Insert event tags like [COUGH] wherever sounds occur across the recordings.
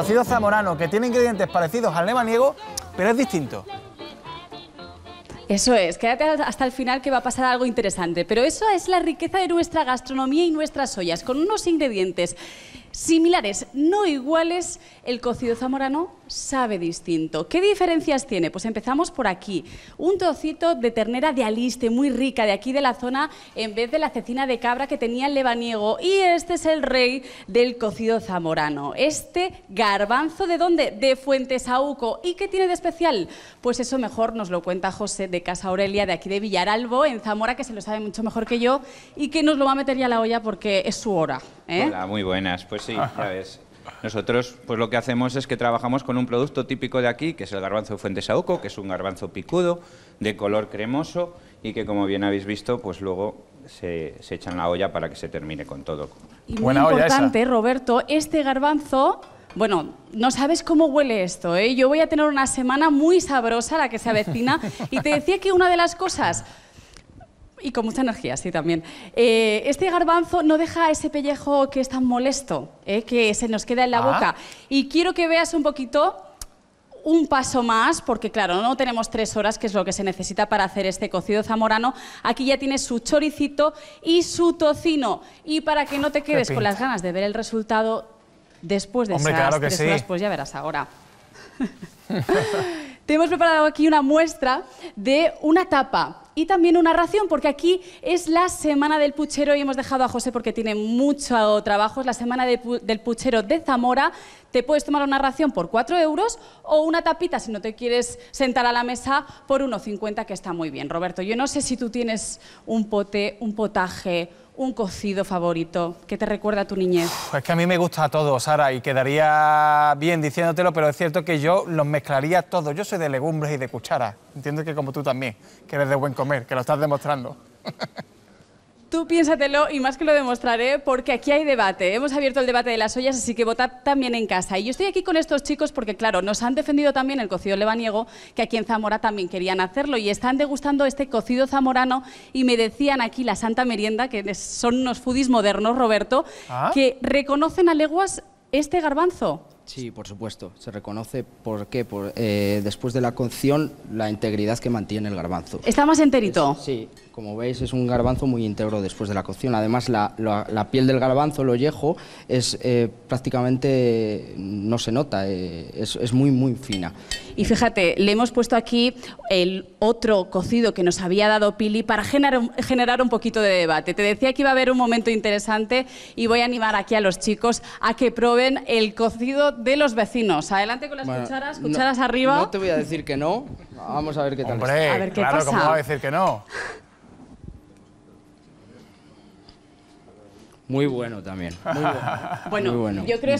cocido zamorano, que tiene ingredientes parecidos al nemaniego, pero es distinto. Eso es, quédate hasta el final que va a pasar algo interesante. Pero eso es la riqueza de nuestra gastronomía y nuestras ollas, con unos ingredientes similares, no iguales, el cocido zamorano sabe distinto. ¿Qué diferencias tiene? Pues empezamos por aquí. Un trocito de ternera de aliste, muy rica, de aquí de la zona, en vez de la cecina de cabra que tenía el lebaniego. Y este es el rey del cocido zamorano. Este garbanzo, ¿de dónde? De Fuentesauco. ¿Y qué tiene de especial? Pues eso mejor nos lo cuenta José de Casa Aurelia, de aquí de Villaralbo, en Zamora, que se lo sabe mucho mejor que yo, y que nos lo va a meter ya a la olla porque es su hora. ¿eh? Hola, muy buenas. Pues pues sí, ya ves. Nosotros, pues lo que hacemos es que trabajamos con un producto típico de aquí, que es el garbanzo de Fuentesauco, que es un garbanzo picudo, de color cremoso, y que como bien habéis visto, pues luego se, se echa en la olla para que se termine con todo. Y muy importante, Roberto, este garbanzo bueno, no sabes cómo huele esto, ¿eh? Yo voy a tener una semana muy sabrosa, la que se avecina, y te decía que una de las cosas y con mucha energía, sí, también. Eh, este garbanzo no deja ese pellejo que es tan molesto, eh, que se nos queda en la ah. boca. Y quiero que veas un poquito un paso más, porque claro, no tenemos tres horas, que es lo que se necesita para hacer este cocido zamorano. Aquí ya tienes su choricito y su tocino. Y para que no te quedes con las ganas de ver el resultado después de esas horas, pues ya verás ahora. [LAUGHS] Te hemos preparado aquí una muestra de una tapa y también una ración, porque aquí es la semana del puchero y hemos dejado a José porque tiene mucho trabajo. Es la semana del puchero de Zamora. Te puedes tomar una ración por 4 euros o una tapita si no te quieres sentar a la mesa por 1,50, que está muy bien. Roberto, yo no sé si tú tienes un pote, un potaje un cocido favorito que te recuerda a tu niñez? Pues que a mí me gusta todo, Sara, y quedaría bien diciéndotelo, pero es cierto que yo los mezclaría todos. Yo soy de legumbres y de cucharas, Entiendo que como tú también, que eres de buen comer, que lo estás demostrando. [LAUGHS] Tú piénsatelo y más que lo demostraré porque aquí hay debate. Hemos abierto el debate de las ollas, así que votad también en casa. Y yo estoy aquí con estos chicos porque, claro, nos han defendido también el cocido lebaniego, que aquí en Zamora también querían hacerlo y están degustando este cocido zamorano y me decían aquí la Santa Merienda, que son unos foodies modernos, Roberto, ah. que reconocen a leguas este garbanzo. Sí, por supuesto. Se reconoce por qué, por, eh, después de la cocción, la integridad que mantiene el garbanzo. ¿Está más enterito? sí, como veis es un garbanzo muy íntegro después de la cocción. Además, la, la, piel del garbanzo, el ollejo, es eh, prácticamente, no se nota, eh, es, es, muy, muy fina. Y fíjate, le hemos puesto aquí el otro cocido que nos había dado Pili para generar, generar un poquito de debate. Te decía que iba a haber un momento interesante y voy a animar aquí a los chicos a que prueben el cocido de los vecinos. Adelante con las cucharas, cucharas arriba. No te voy a decir que no. Vamos a ver qué tal. A ver, ¿qué claro, pasa? ¿cómo va a decir que no? Muy bueno también. Muy bueno. [LAUGHS] bueno, yo creo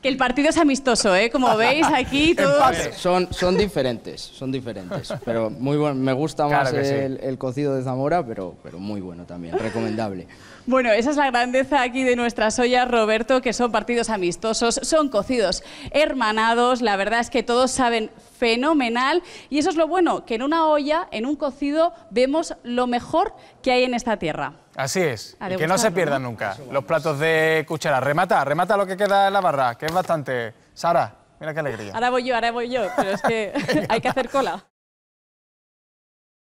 que el partido es amistoso, ¿eh? Como veis aquí todos... Son, diferentes, son diferentes. Pero muy bueno, me gusta más el, cocido de Zamora, pero, pero muy bueno también, recomendable. Bueno, esa es la grandeza aquí de nuestras ollas, Roberto, que son partidos amistosos, son cocidos hermanados, la verdad es que todos saben fenomenal y eso es lo bueno, que en una olla, en un cocido, vemos lo mejor que hay en esta tierra. Así es, que no se pierdan nunca. Los platos de cuchara. Remata, remata lo que queda en la barra, que es bastante. Sara, mira qué alegría. Ahora voy yo, ahora voy yo, pero es que [LAUGHS] hay que hacer cola.